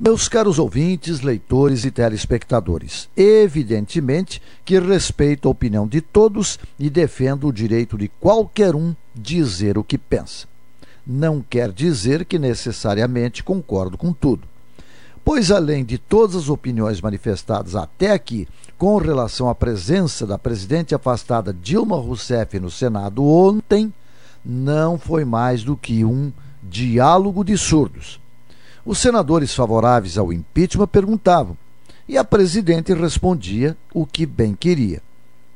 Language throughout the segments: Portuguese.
Meus caros ouvintes, leitores e telespectadores, evidentemente que respeito a opinião de todos e defendo o direito de qualquer um dizer o que pensa. Não quer dizer que necessariamente concordo com tudo. Pois, além de todas as opiniões manifestadas até aqui com relação à presença da presidente afastada Dilma Rousseff no Senado ontem, não foi mais do que um diálogo de surdos os senadores favoráveis ao impeachment perguntavam e a presidente respondia o que bem queria.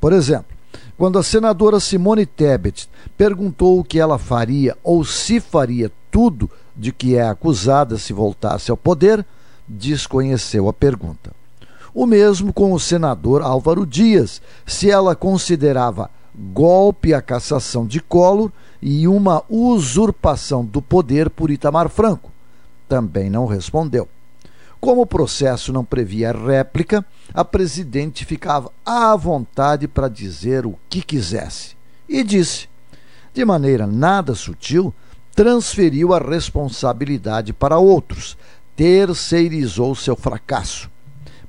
Por exemplo, quando a senadora Simone Tebet perguntou o que ela faria ou se faria tudo de que é acusada se voltasse ao poder, desconheceu a pergunta. O mesmo com o senador Álvaro Dias, se ela considerava golpe a cassação de Collor e uma usurpação do poder por Itamar Franco também não respondeu. Como o processo não previa réplica, a presidente ficava à vontade para dizer o que quisesse. E disse, de maneira nada sutil, transferiu a responsabilidade para outros, terceirizou seu fracasso.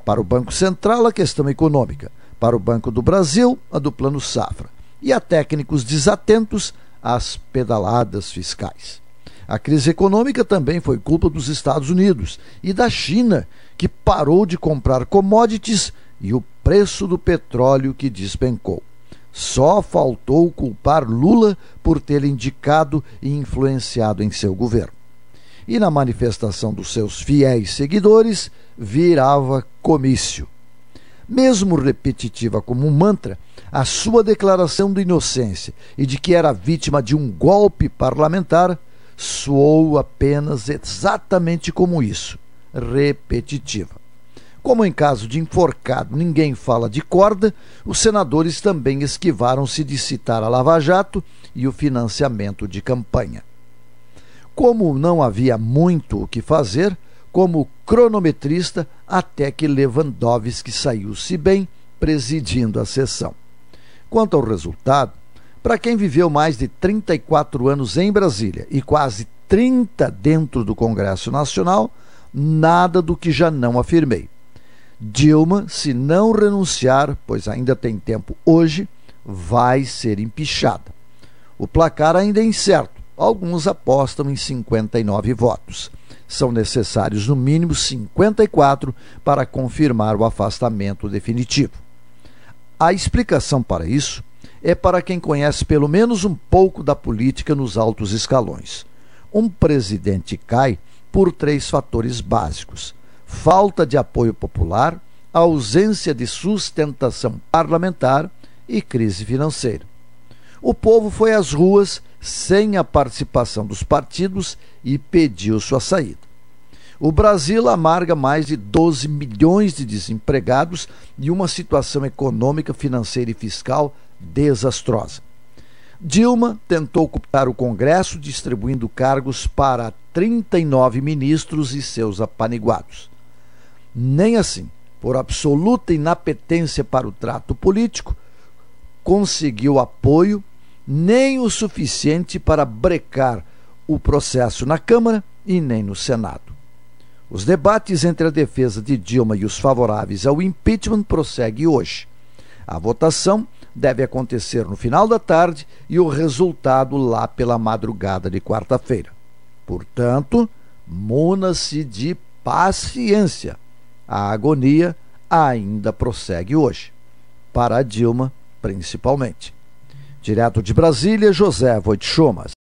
Para o Banco Central, a questão econômica. Para o Banco do Brasil, a do Plano Safra. E a técnicos desatentos, as pedaladas fiscais. A crise econômica também foi culpa dos Estados Unidos e da China, que parou de comprar commodities e o preço do petróleo que despencou. Só faltou culpar Lula por ter indicado e influenciado em seu governo. E na manifestação dos seus fiéis seguidores, virava comício. Mesmo repetitiva como um mantra, a sua declaração de inocência e de que era vítima de um golpe parlamentar soou apenas exatamente como isso, repetitiva. Como em caso de enforcado ninguém fala de corda, os senadores também esquivaram-se de citar a Lava Jato e o financiamento de campanha. Como não havia muito o que fazer, como cronometrista, até que Lewandowski saiu-se bem, presidindo a sessão. Quanto ao resultado, para quem viveu mais de 34 anos em Brasília e quase 30 dentro do Congresso Nacional, nada do que já não afirmei. Dilma, se não renunciar, pois ainda tem tempo hoje, vai ser empichada. O placar ainda é incerto. Alguns apostam em 59 votos. São necessários, no mínimo, 54 para confirmar o afastamento definitivo. A explicação para isso é para quem conhece pelo menos um pouco da política nos altos escalões. Um presidente cai por três fatores básicos: falta de apoio popular, ausência de sustentação parlamentar e crise financeira. O povo foi às ruas sem a participação dos partidos e pediu sua saída. O Brasil amarga mais de 12 milhões de desempregados e uma situação econômica, financeira e fiscal desastrosa. Dilma tentou ocupar o Congresso distribuindo cargos para 39 ministros e seus apaniguados. Nem assim, por absoluta inapetência para o trato político, conseguiu apoio nem o suficiente para brecar o processo na Câmara e nem no Senado. Os debates entre a defesa de Dilma e os favoráveis ao impeachment prosseguem hoje. A votação deve acontecer no final da tarde e o resultado lá pela madrugada de quarta-feira. Portanto, muna-se de paciência. A agonia ainda prossegue hoje, para a Dilma principalmente. Direto de Brasília, José Voitchomas.